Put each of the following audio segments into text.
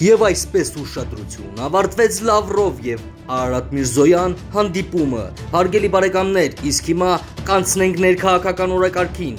Եվ այսպես ուշադրություն ավարտվեց Լավրով եւ Արարատ Միրզոյան հանդիպումը։ Հարգելի բարեկամներ, իսկ հիմա կանցնենք ներքաղաքական օրակարգին։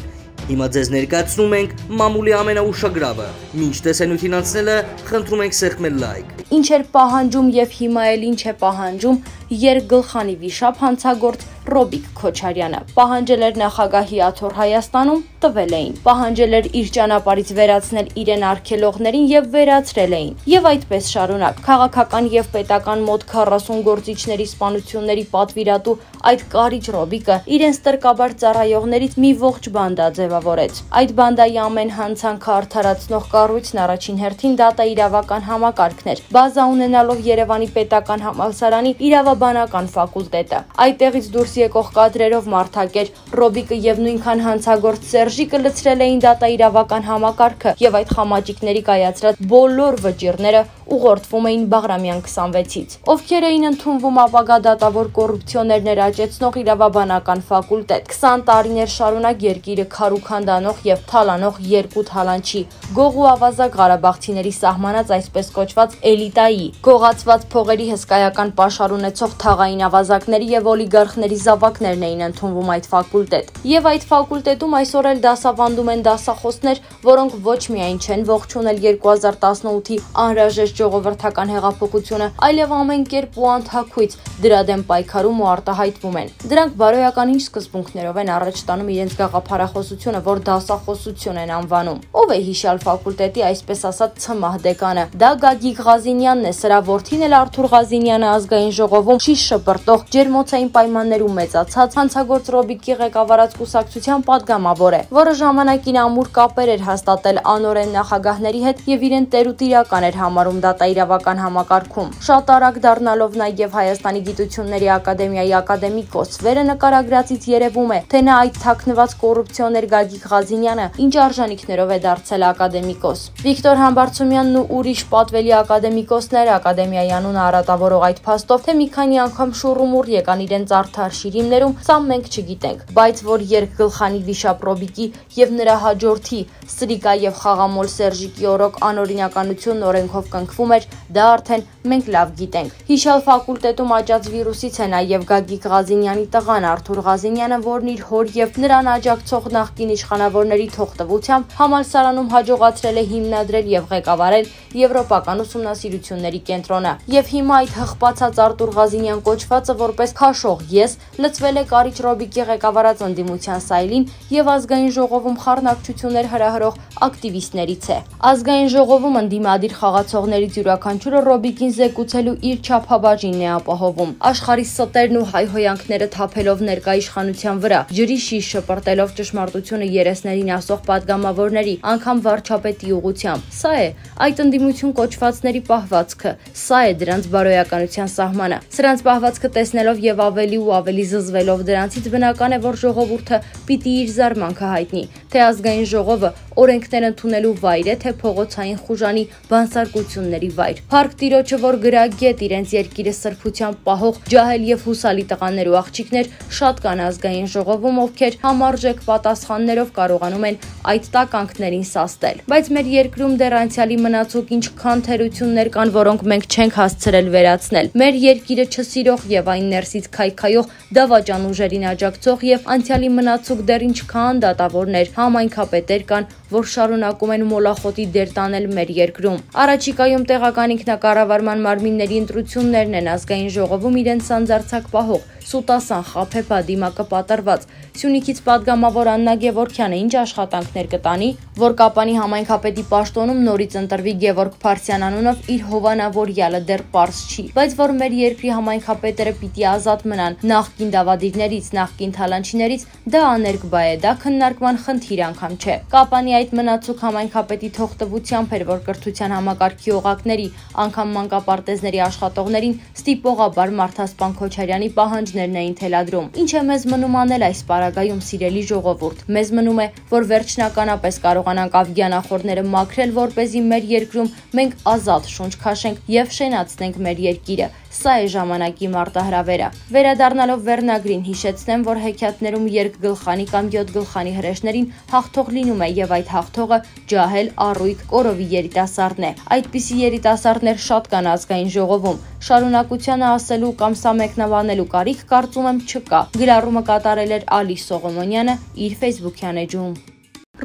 Հիմա ձեզ ներկայացնում ենք մամուլի ամենաուշագրավը։ Մինչ տեսանյութին անցնելը խնդրում ենք սեղմել լայք։ Ինչ էր պահանջում եւ հիմա էլ ինչ է պահանջում երգլխանի վիշապ հանցագործ Ռոբիկ Քոչարյանը։ Պահանջել էր նախագահի աթոռ Հայաստանում տվել էին։ Պահանջել էր իր ճանապարից վերացնել իրեն արգելողներին եւ վերացրել էին։ Եվ այդպես շարունակ։ Քաղաքական եւ պետական մոտ 40 գործիչների սպանությունների պատվիրատու այդ կարիճ Ռոբիկը իրենց ստրկաբար ծառայողներից մի ողջ բանդա ձևավորեց։ Այդ բանդայի ամեն հանցանքը արդարացնող կառույցն առաջին հերթին դատա իրավական համակարգն էր, բազա ունենալով Երևանի պետական համալսարանի իրավաբանական ֆակուլտետը։ Այդտեղից դուրս եկող կադրերով Մարթակեր Ռոբիկը եւ նույնքան հանցագործ Սերժիկը լցրել էին դատա իրավական համակարգը եւ այդ խամաճիկների կայացրած բոլոր վճիրները ուղղորդվում էին Բաղրամյան 26-ից, ովքեր էին ընդունվում ապագա դատավոր կոռուպցիոներներ աճեցնող իրավաբանական ֆակուլտետ։ 20 տարիներ շարունակ երկիրը քարուքանդանող եւ թալանող երկու թալանչի, Գող ու Ավազա Ղարաբաղցիների սահմանած այսպես կոչված էլիտայի, գողացված փողերի հսկայական պաշար ունեցող թաղային ավազակների եւ օլիգարխների զավակներն էին ընդունվում այդ ֆակուլտետ։ Եվ այդ ֆակուլտետում այսօր էլ դասավանդում են դասախոսներ, որոնք ոչ միայն չեն ողջունել 2018-ի անհրաժեշտ ժողովրդական հեղափոխությունը, այլև ամեն կերպ ու անթակույց դրա դեմ պայքարում ու արտահայտվում են։ Դրանք բարոյական ինչ սկզբունքներով են առաջ տանում իրենց գաղափարախոսությունը, որ դասախոսություն են անվանում։ Ո՞վ է հիշյալ ֆակուլտետի այսպես ասած ցմահ դեկանը։ Դա Գագիկ Ղազինյանն է, սրա որդին էլ Արթուր Ղազինյանը ազգային ժողովում շիշ շպրտող ջերմոցային պայմաններում մեծացած հանցագործ Ռոբիկի ղեկավարած կուսակցության падգամավոր է, որը ժամանակին ամուր կապեր էր հաստատել անօրեն նախագահների հետ եւ իրեն տերուտիրական էր համարում դա դատաիրավական համակարգում։ Շատ արագ դառնալով նաև Հայաստանի Գիտությունների Ակադեմիայի ակադեմիկոս վերը նկարագրածից երևում է, թե նա այդ թաքնված կոռուպցիոներ Գագիկ Ղազինյանը ինչ արժանինքներով է դարձել ակադեմիկոս։ Վիկտոր Համբարձումյանն ու ուրիշ պատվելի ակադեմիկոսներ ակադեմիայի անունը արատավորող այդ փաստով թե մի քանի անգամ շուրումուր եկան իրենց արդար շիրիմներում, սա մենք չգիտենք, բայց որ երբ գլխանի վիշապ Ռոբիկի եւ նրա հաջորդի Սրիկա եւ Խաղամոլ Սերժիկի օրոք անօրինականությունն օրենքով կնք մեկնարկվում էր, դա արդեն մենք լավ գիտենք։ Հիշալ ֆակուլտետում աճած վիրուսից է նաև Գագիկ Ղազինյանի տղան Արթուր Ղազինյանը, որն իր հոր եւ նրան աջակցող նախկին իշխանավորների թողտվությամբ համալսարանում հաջողացրել է հիմնադրել եւ ղեկավարել Եվրոպական ուսումնասիրությունների կենտրոնը։ Եվ հիմա այդ հղպացած Արթուր Ղազինյան կոչվածը որպես քաշող ես լծվել է Կարիչ Ռոբիկի ղեկավարած ընդդիմության սայլին եւ ազգային ժողովում խառնակցություններ հրահրող ակտիվիստներից է։ Ազգային ժողովում ընդդիմադիր խաղացողների ստերից յուրաքանչյուրը Ռոբիկին զեկուցելու իր չափաբաժինն է ապահովում։ Աշխարհի ստերն ու հայհոյանքները թափելով ներկա իշխանության վրա, ջրի շիշ շպրտելով ճշմարտությունը երեսներին ասող падգամավորների, անգամ վարչապետի ուղությամբ։ Սա է այդ ընդդիմություն կոչվածների պահվածքը, սա է դրանց բարոյականության սահմանը։ Սրանց պահվածքը տեսնելով եւ ավելի ու ավելի զզվելով դրանցից բնական է, որ ժողովուրդը պիտի իր զարմանքը հայտնի, թե ազգային ժողովը օրենքներ ընդունելու վայր է, թե փողոցային խուժանի բանսարկությունն երազանքների վայր։ Փառք Տիրոջը, որ գրագետ իրենց երկիրը սրբությամբ պահող ջահել եւ հուսալի տղաներ ու աղջիկներ շատ կան ազգային ժողովում, ովքեր համարժեք պատասխաններով կարողանում են այդ տականքներին սաստել։ Բայց մեր երկրում դեռ անցյալի մնացուկ ինչքան թերություններ կան, որոնք մենք չենք հասցրել վերացնել։ Մեր երկիրը չսիրող եւ այն ներսից քայքայող դավաճան ուժերին աջակցող եւ անցյալի մնացուկ դեռ ինչքան դատավորներ, համայնքապետեր կան, որ շարունակում են մոլախոտի դեր տանել մեր երկրում։ Առաջիկայում տեղական ինքնակառավարման մարմինների ընտրություններն են ազգային ժողովում իրենց սանձարցակ պահող սուտասան, խափեփա, դիմակը պատրված։ Սյունիքից падգամավոր Աննա Գևորքյանը ինչ աշխատանքներ կտանի, որ Կապանի համայնքապետի պաշտոնում նորից ընտրվի Գևորգ Փարսյան անունով իր Հովանավոր յալը դեռ པարս չի, բայց որ մեր երկրի համայնքապետերը պիտի ազատ մնան նախկին դավադիրներից, նախկին թալանչիներից, դա աներկբա է, դա քննարկման խնդիր անգամ չէ։ Կապանի այդ մնացուկ համայնքապետի թողտվությամբ էր, որ կրթության համակարգի օղակների, անգամ մանկապարտեզների աշխատողներին ստիպողաբար Մարտհասպան Քոչարյանի պահանջ պահանջներն էին թելադրում։ Ինչ է մեզ մնում անել այս պարագայում, սիրելի ժողովուրդ։ Մեզ մնում է, որ վերջնականապես կարողանանք ավգյանախորները մաքրել, որ เป զի մեր երկրում մենք ազատ շունչ քաշենք եւ շենացնենք մեր երկիրը։ Սա է ժամանակի մարտահրավերը։ Վերադառնալով վերնագրին հիշեցնեմ, որ հեքիաթներում երկգլխանի կամ 7 գլխանի հրեշներին հաղթող լինում է եւ այդ հաղթողը ջահել առույգ կորովի երիտասարդն է։ Այդպիսի երիտասարդներ շատ կան ազգային ժողովում։ Շարունակությունը ասելու կամ սա մեկնաբանելու կարիք կարծում եմ չկա։ Գրառումը կատարել էր Ալի Սողոմոնյանը իր Facebook-յան էջում։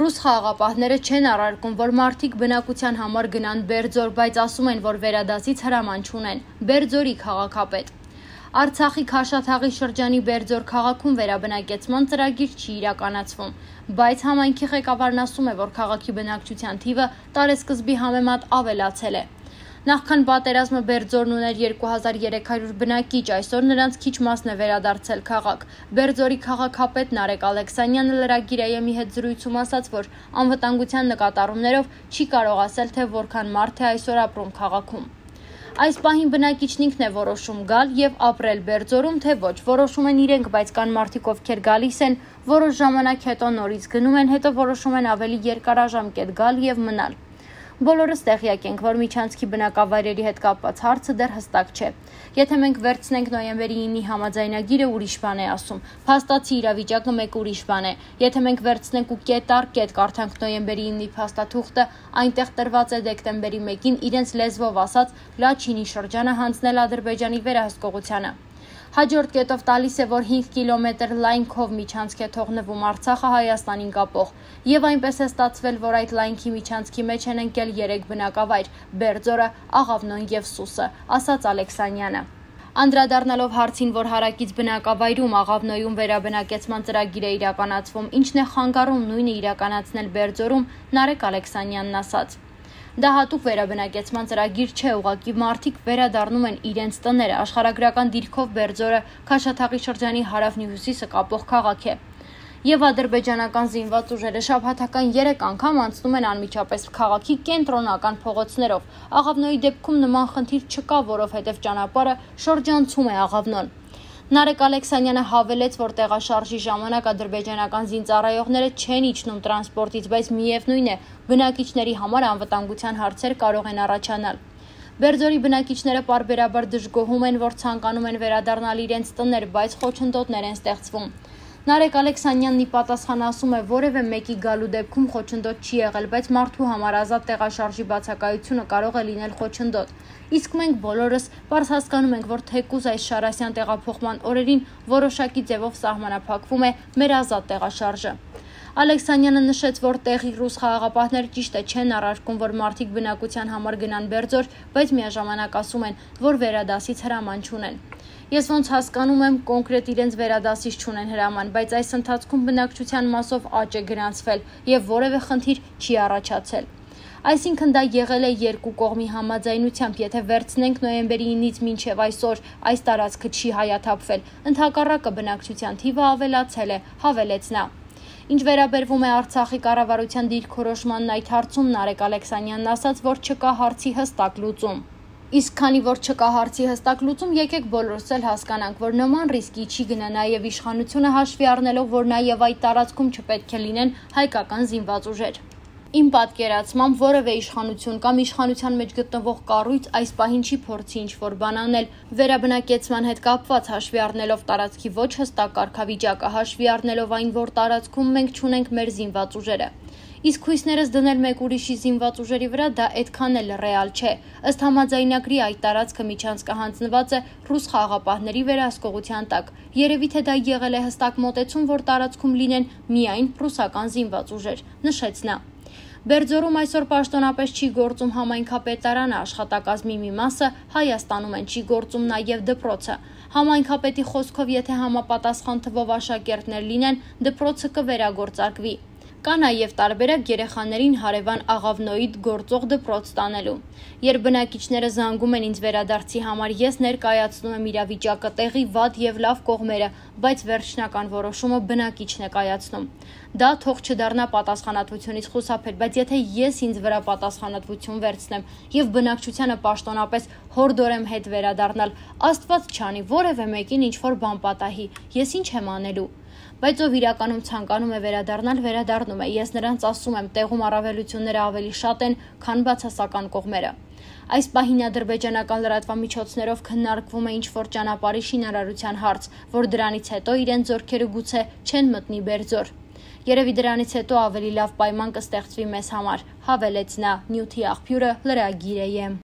Ռուս խաղաղապահները չեն առարկում, որ մարդիկ բնակության համար գնան Բերձոր, բայց ասում են, որ վերադասից հրաման չունեն։ Բերձորի քաղաքապետ Արցախի Խաշաթաղի շրջանի Բերձոր քաղաքում վերաբնակեցման ծրագիր չի իրականացվում, բայց համայնքի ղեկավարն ասում է, որ քաղաքի բնակչության թիվը տարեսկզբի համեմատ ավելացել է։ Նախքան պատերազմը Բերձորն ուներ 2300 բնակիչ, այսօր նրանց քիչ մասն է վերադարձել քաղաք։ Բերձորի քաղաքապետ Նարեկ Ալեքսանյանը լրագիր ԱԵՄ-ի հետ զրույցում ասաց, որ անվտանգության նկատառումներով չի կարող ասել, թե որքան մարդ է այսօր ապրում քաղաքում։ Այս պահին բնակիչն ինքն է որոշում գալ եւ ապրել Բերձորում, թե ոչ։ Որոշում են իրենք, բայց կան մարդիկ, ովքեր գալիս են, որոշ ժամանակ հետո նորից գնում են, հետո որոշում են ավելի երկարաժամկետ գալ եւ մնալ։ Բոլորս տեղյակ ենք, որ միջանցքի բնակավայրերի հետ կապված հարցը դեռ հստակ չէ։ Եթե մենք վերցնենք նոյեմբերի 9-ի համաձայնագիրը ուրիշ բան է ասում, փաստացի իրավիճակը մեկ ուրիշ բան է։ Եթե մենք վերցնենք ու կետ առ կետ կարդանք նոյեմբերի 9-ի փաստաթուղթը, այնտեղ տրված է դեկտեմբերի 1-ին իրենց լեզվով ասած Լաչինի շրջանը հանձնել Ադրբեջանի վերահսկողությանը։ Հաջորդ կետով տալիս է, որ 5 կիլոմետր լայնքով միջանցք է թողնվում Արցախը Հայաստանին կապող, եւ այնպես է ստացվել, որ այդ լայնքի միջանցքի մեջ են ընկել 3 բնակավայր՝ Բերձորը, Աղավնոն եւ Սուսը, ասաց Ալեքսանյանը։ Անդրադառնալով հարցին, որ հարակից բնակավայրում աղավնոյում վերաբնակեցման ծրագիր է իրականացվում, ինչն է խանգարում նույնը իրականացնել Բերձորում, Նարեկ Ալեքսանյանն ասաց. Դա հատուկ վերաբնակեցման ծրագիր չէ, ուղղակի մարդիկ վերադառնում են իրենց տները։ Աշխարհագրական դիրքով Բերձորը Քաշաթաղի շրջանի հարավնի հյուսիսը կապող քաղաք է։ Եվ ադրբեջանական զինված ուժերը շաբաթական 3 անգամ անցնում են անմիջապես քաղաքի կենտրոնական փողոցներով։ Աղավնոյի դեպքում նման խնդիր չկա, որովհետև ճանապարհը շրջանցում է Աղավնոն։ Նարեկ Ալեքսանյանը հավելեց, որ տեղաշարժի ժամանակ ադրբեջանական զինծառայողները չեն իջնում տրանսպորտից, բայց միևնույն է, բնակիչների համար անվտանգության հարցեր կարող են առաջանալ։ Բերձորի բնակիչները parberabar դժգոհում են, որ ցանկանում են վերադառնալ իրենց տներ, բայց խոչընդոտներ են ստեղծվում։ Նարեկ Ալեքսանյանն ի պատասխան ասում է, որևէ մեկի գալու դեպքում խոչընդոտ չի եղել, բայց մարդու համար ազատ տեղաշարժի բացակայությունը կարող է լինել խոչընդոտ։ Իսկ մենք բոլորս բարձ հասկանում ենք, որ թեկուզ այս Շարասյան տեղափոխման օրերին որոշակի ձևով սահմանափակվում է մեր ազատ տեղաշարժը։ Ալեքսանյանը նշեց, որ տեղի ռուս խաղաղապահները ճիշտ է չեն առարկում, որ մարդիկ բնակության համար գնան Բերձոր, բայց միաժամանակ ասում են, որ վերադասից հրաման չունեն։ Ես ոնց հասկանում եմ, կոնկրետ իրենց վերադասից չունեն հրաման, բայց այս ընթացքում բնակչության մասով աճ է գրանցվել եւ որևէ խնդիր չի առաջացել։ Այսինքն դա եղել է երկու կողմի համաձայնությամբ, եթե վերցնենք նոյեմբերի 9-ից մինչև այսօր այս տարածքը չի հայաթափվել։ Ընթակառակը բնակչության թիվը ավելացել է, հավելեց նա։ Ինչ վերաբերվում է Արցախի կառավարության դիրքորոշմանն այդ հարցում Նարեկ Ալեքսանյանն ասաց, որ չկա հարցի հստակ լուծում։ Իսկ քանի որ չկա հարցի հստակ լուծում, եկեք բոլորս էլ հասկանանք, որ նման ռիսկի չի գնա նաև իշխանությունը հաշվի առնելով, որ նաև այդ տարածքում չպետք է լինեն հայկական զինված ուժեր իմ պատկերացմամբ որևէ իշխանություն կամ իշխանության մեջ գտնվող կառույց այս պահին չի փորձի ինչ-որ բան անել վերաբնակեցման հետ կապված հաշվի առնելով տարածքի ոչ հստակ կարգավիճակը հաշվի առնելով այն որ տարածքում մենք ճունենք մեր զինված ուժերը Իսկ հույսներս դնել մեկ ուրիշի զինված ուժերի վրա դա այդքան էլ ռեալ չէ։ Ըստ համաձայնագրի այդ տարածքը միջանց կհանձնված է ռուս խաղապահների վերահսկողության տակ։ Երևի թե դա եղել է հստակ մոտեցում, որ տարածքում լինեն միայն ռուսական զինված ուժեր, նշեց նա։ Բերձորում այսօր պաշտոնապես չի գործում համայնքապետարանը, աշխատակազմի մի մասը Հայաստանում են չի գործում նաև դպրոցը։ Համայնքապետի խոսքով, եթե համապատասխան թվով աշակերտներ լինեն, դպրոցը կվերագործարկվի։ Կա նաև տարբերակ երեխաներին հարևան աղավնոիդ գործող դպրոց տանելու։ Երբ բնակիչները զանգում են ինձ վերադարձի համար, ես ներկայացնում եմ իրավիճակը, տեղի վատ եւ լավ կողմերը, բայց վերջնական որոշումը բնակիչն է կայացնում։ Դա թող չդառնա պատասխանատվությունից խուսափել, բայց եթե ես ինձ վրա պատասխանատվություն վերցնեմ եւ բնակչությանը պաշտոնապես հորդորեմ հետ վերադառնալ, Աստված չանի, որևէ մեկին ինչ որ բան պատահի, ես ինչ եմ անելու բայց ով իրականում ցանկանում է վերադառնալ, վերադառնում է։ Ես նրանց ասում եմ, տեղում առավելությունները ավելի շատ են, քան բացասական կողմերը։ Այս պահին ադրբեջանական լրատվամիջոցներով քննարկվում է ինչ-որ ճանապարհի շինարարության հարց, որ դրանից հետո իրեն ձորքերը գուցե չեն մտնի Բերձոր։ Երևի դրանից հետո ավելի լավ պայման կստեղծվի մեզ համար, հավելեց նա։ Նյութի աղբյուրը լրագիր է եմ։